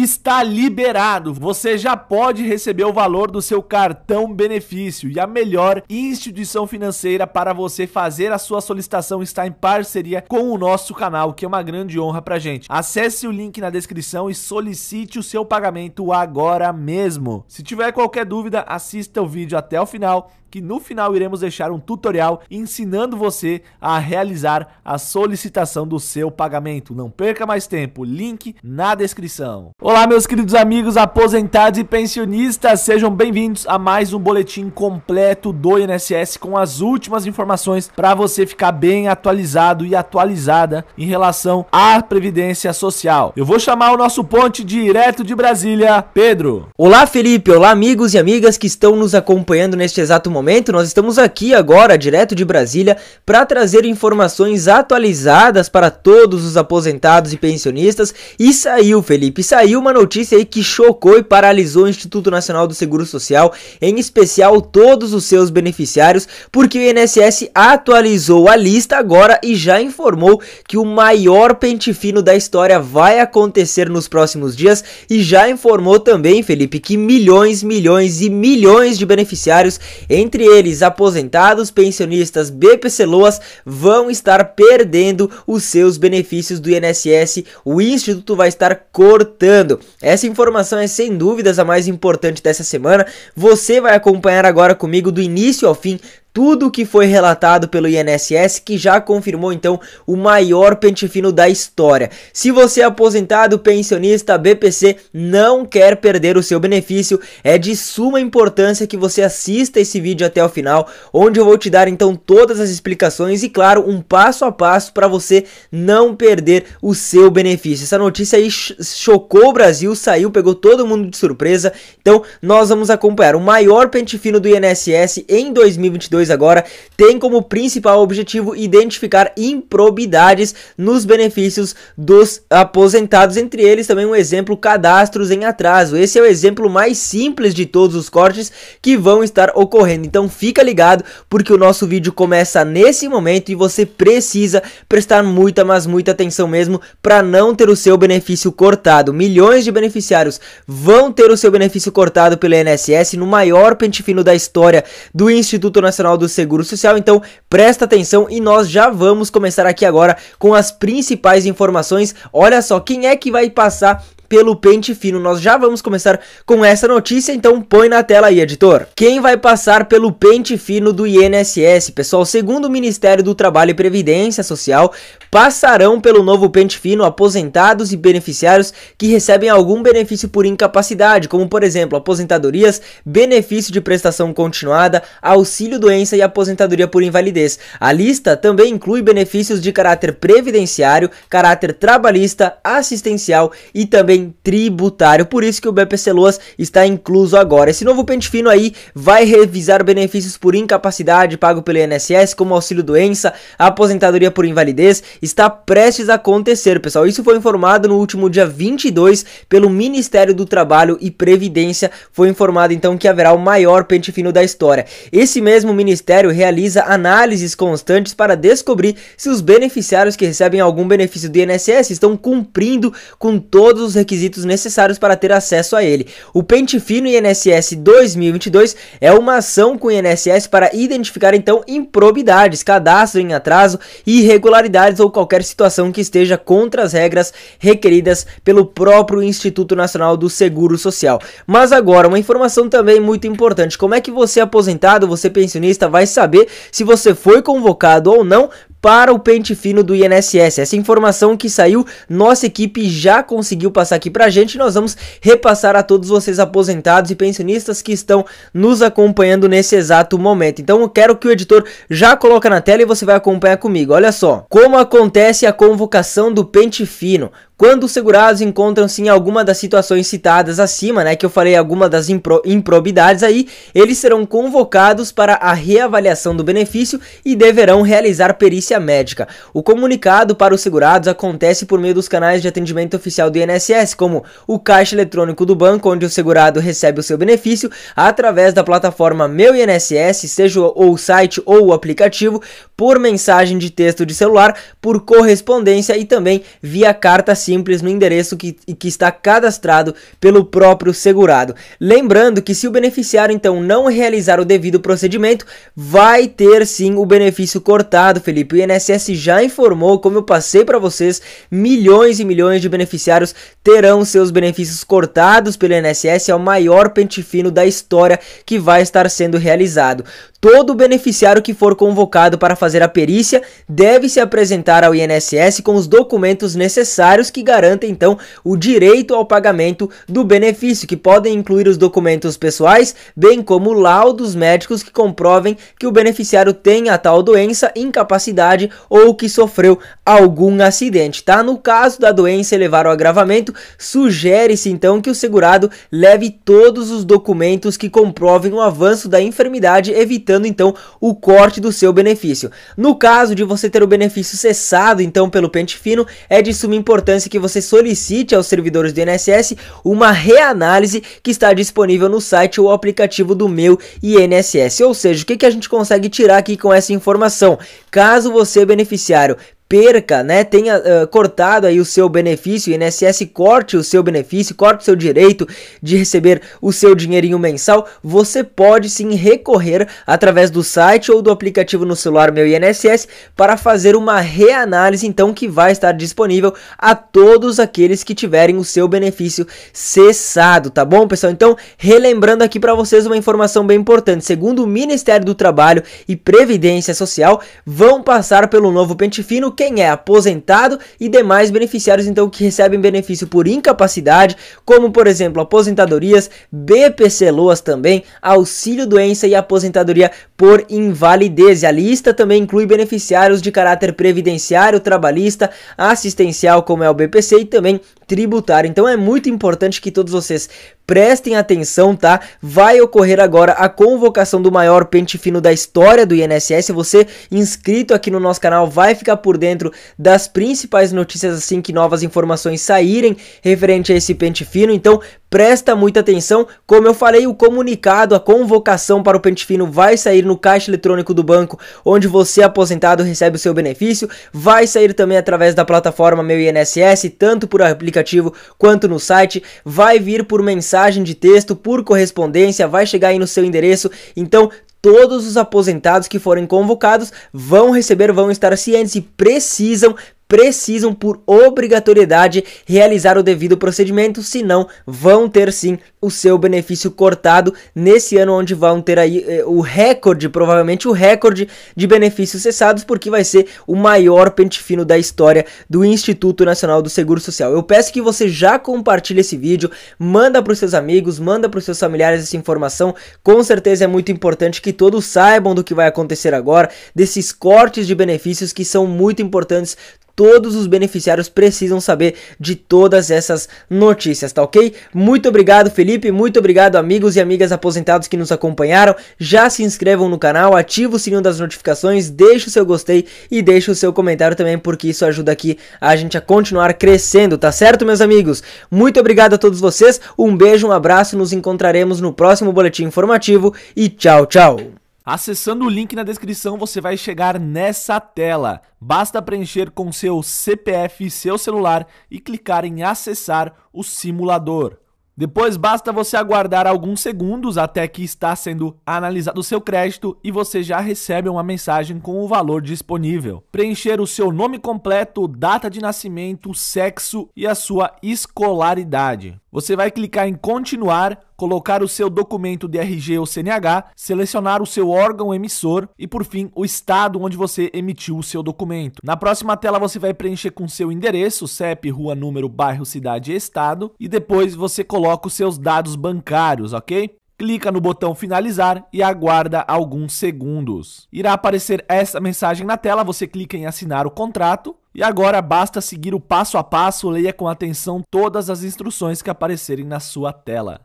está liberado. Você já pode receber o valor do seu cartão benefício e a melhor instituição financeira para você fazer a sua solicitação está em parceria com o nosso canal, que é uma grande honra pra gente. Acesse o link na descrição e solicite o seu pagamento agora mesmo. Se tiver qualquer dúvida, assista o vídeo até o final, que no final iremos deixar um tutorial ensinando você a realizar a solicitação do seu pagamento. Não perca mais tempo, link na descrição. Olá, meus queridos amigos aposentados e pensionistas, sejam bem-vindos a mais um boletim completo do INSS com as últimas informações para você ficar bem atualizado e atualizada em relação à previdência social. Eu vou chamar o nosso ponte direto de Brasília, Pedro. Olá, Felipe. Olá, amigos e amigas que estão nos acompanhando neste exato momento. Nós estamos aqui agora, direto de Brasília, para trazer informações atualizadas para todos os aposentados e pensionistas. E saiu, Felipe, saiu Saiu uma notícia aí que chocou e paralisou o Instituto Nacional do Seguro Social, em especial todos os seus beneficiários, porque o INSS atualizou a lista agora e já informou que o maior pente fino da história vai acontecer nos próximos dias e já informou também, Felipe, que milhões, milhões e milhões de beneficiários, entre eles aposentados, pensionistas, BPC Loas, vão estar perdendo os seus benefícios do INSS. O instituto vai estar cortando essa informação é sem dúvidas a mais importante dessa semana. Você vai acompanhar agora comigo do início ao fim tudo o que foi relatado pelo INSS, que já confirmou então o maior pente fino da história. Se você é aposentado, pensionista, BPC, não quer perder o seu benefício, é de suma importância que você assista esse vídeo até o final, onde eu vou te dar então todas as explicações e, claro, um passo a passo para você não perder o seu benefício. Essa notícia aí chocou o Brasil, saiu, pegou todo mundo de surpresa. Então, nós vamos acompanhar o maior pente fino do INSS em 2022 2 agora tem como principal objetivo identificar improbidades nos benefícios dos aposentados, entre eles também um exemplo cadastros em atraso. Esse é o exemplo mais simples de todos os cortes que vão estar ocorrendo. Então fica ligado porque o nosso vídeo começa nesse momento e você precisa prestar muita, mas muita atenção mesmo para não ter o seu benefício cortado. Milhões de beneficiários vão ter o seu benefício cortado pelo INSS no maior pente fino da história do Instituto Nacional Nacional do Seguro Social. Então, presta atenção e nós já vamos começar aqui agora com as principais informações. Olha só, quem é que vai passar pelo pente fino. Nós já vamos começar com essa notícia, então põe na tela aí, editor. Quem vai passar pelo pente fino do INSS? Pessoal, segundo o Ministério do Trabalho e Previdência Social, passarão pelo novo pente fino aposentados e beneficiários que recebem algum benefício por incapacidade, como por exemplo, aposentadorias, benefício de prestação continuada, auxílio doença e aposentadoria por invalidez. A lista também inclui benefícios de caráter previdenciário, caráter trabalhista, assistencial e também tributário. Por isso que o BPC Loas está incluso agora. Esse novo pente fino aí vai revisar benefícios por incapacidade pago pelo INSS, como auxílio doença, aposentadoria por invalidez, está prestes a acontecer, pessoal. Isso foi informado no último dia 22 pelo Ministério do Trabalho e Previdência. Foi informado então que haverá o maior pente fino da história. Esse mesmo ministério realiza análises constantes para descobrir se os beneficiários que recebem algum benefício do INSS estão cumprindo com todos os requisitos requisitos necessários para ter acesso a ele. O Pente Fino INSS 2022 é uma ação com o INSS para identificar então improbidades, cadastro em atraso, irregularidades ou qualquer situação que esteja contra as regras requeridas pelo próprio Instituto Nacional do Seguro Social. Mas agora, uma informação também muito importante: como é que você aposentado, você pensionista, vai saber se você foi convocado ou não para o pente fino do INSS. Essa informação que saiu, nossa equipe já conseguiu passar aqui para a gente. Nós vamos repassar a todos vocês aposentados e pensionistas que estão nos acompanhando nesse exato momento. Então eu quero que o editor já coloque na tela e você vai acompanhar comigo. Olha só, como acontece a convocação do pente fino. Quando os segurados encontram-se em alguma das situações citadas acima, né, que eu falei alguma das impro improbidades aí, eles serão convocados para a reavaliação do benefício e deverão realizar perícia médica. O comunicado para os segurados acontece por meio dos canais de atendimento oficial do INSS, como o caixa eletrônico do banco onde o segurado recebe o seu benefício, através da plataforma Meu INSS, seja ou o site ou o aplicativo, por mensagem de texto de celular, por correspondência e também via carta simples no endereço que, que está cadastrado pelo próprio segurado. Lembrando que se o beneficiário então não realizar o devido procedimento, vai ter sim o benefício cortado, Felipe. O INSS já informou, como eu passei para vocês, milhões e milhões de beneficiários terão seus benefícios cortados pelo INSS, é o maior pente fino da história que vai estar sendo realizado. Todo beneficiário que for convocado para fazer fazer a perícia deve se apresentar ao INSS com os documentos necessários que garantem então o direito ao pagamento do benefício, que podem incluir os documentos pessoais, bem como laudos médicos que comprovem que o beneficiário tem a tal doença, incapacidade ou que sofreu algum acidente, tá? No caso da doença elevar ao agravamento, sugere-se então que o segurado leve todos os documentos que comprovem o avanço da enfermidade, evitando então o corte do seu benefício. No caso de você ter o benefício cessado, então, pelo pente fino, é de suma importância que você solicite aos servidores do INSS uma reanálise que está disponível no site ou aplicativo do meu INSS. Ou seja, o que, que a gente consegue tirar aqui com essa informação? Caso você, beneficiário, perca, né, tenha uh, cortado aí o seu benefício, o INSS corte o seu benefício, corte o seu direito de receber o seu dinheirinho mensal, você pode sim recorrer através do site ou do aplicativo no celular Meu INSS para fazer uma reanálise, então que vai estar disponível a todos aqueles que tiverem o seu benefício cessado, tá bom, pessoal? Então, relembrando aqui para vocês uma informação bem importante, segundo o Ministério do Trabalho e Previdência Social, vão passar pelo novo pente fino quem é aposentado e demais beneficiários então que recebem benefício por incapacidade, como por exemplo aposentadorias, BPC Loas também, auxílio doença e aposentadoria por invalidez. E a lista também inclui beneficiários de caráter previdenciário, trabalhista, assistencial, como é o BPC e também tributário. Então é muito importante que todos vocês prestem atenção, tá? Vai ocorrer agora a convocação do maior pente fino da história do INSS. Você inscrito aqui no nosso canal vai ficar por dentro das principais notícias assim que novas informações saírem referente a esse pente fino. Então, presta muita atenção. Como eu falei, o comunicado, a convocação para o pente fino vai sair no caixa eletrônico do banco, onde você aposentado recebe o seu benefício. Vai sair também através da plataforma Meu INSS, tanto por aplicativo quanto no site. Vai vir por mensagem de texto, por correspondência, vai chegar aí no seu endereço. Então, todos os aposentados que forem convocados vão receber, vão estar cientes e precisam precisam, por obrigatoriedade, realizar o devido procedimento, senão vão ter sim o seu benefício cortado nesse ano, onde vão ter aí eh, o recorde, provavelmente o recorde de benefícios cessados, porque vai ser o maior pente fino da história do Instituto Nacional do Seguro Social. Eu peço que você já compartilhe esse vídeo, manda para os seus amigos, manda para os seus familiares essa informação. Com certeza é muito importante que todos saibam do que vai acontecer agora, desses cortes de benefícios que são muito importantes todos os beneficiários precisam saber de todas essas notícias, tá ok? Muito obrigado, Felipe. Muito obrigado, amigos e amigas aposentados que nos acompanharam. Já se inscrevam no canal, ativa o sininho das notificações, deixe o seu gostei e deixe o seu comentário também, porque isso ajuda aqui a gente a continuar crescendo, tá certo, meus amigos? Muito obrigado a todos vocês. Um beijo, um abraço. Nos encontraremos no próximo boletim informativo e tchau, tchau. Acessando o link na descrição, você vai chegar nessa tela. Basta preencher com seu CPF e seu celular e clicar em acessar o simulador. Depois basta você aguardar alguns segundos até que está sendo analisado o seu crédito e você já recebe uma mensagem com o valor disponível. Preencher o seu nome completo, data de nascimento, sexo e a sua escolaridade. Você vai clicar em continuar colocar o seu documento de RG ou CNH, selecionar o seu órgão emissor e, por fim, o estado onde você emitiu o seu documento. Na próxima tela, você vai preencher com seu endereço, CEP, rua, número, bairro, cidade e estado, e depois você coloca os seus dados bancários, ok? clica no botão finalizar e aguarda alguns segundos. Irá aparecer essa mensagem na tela, você clica em assinar o contrato e agora basta seguir o passo a passo, leia com atenção todas as instruções que aparecerem na sua tela.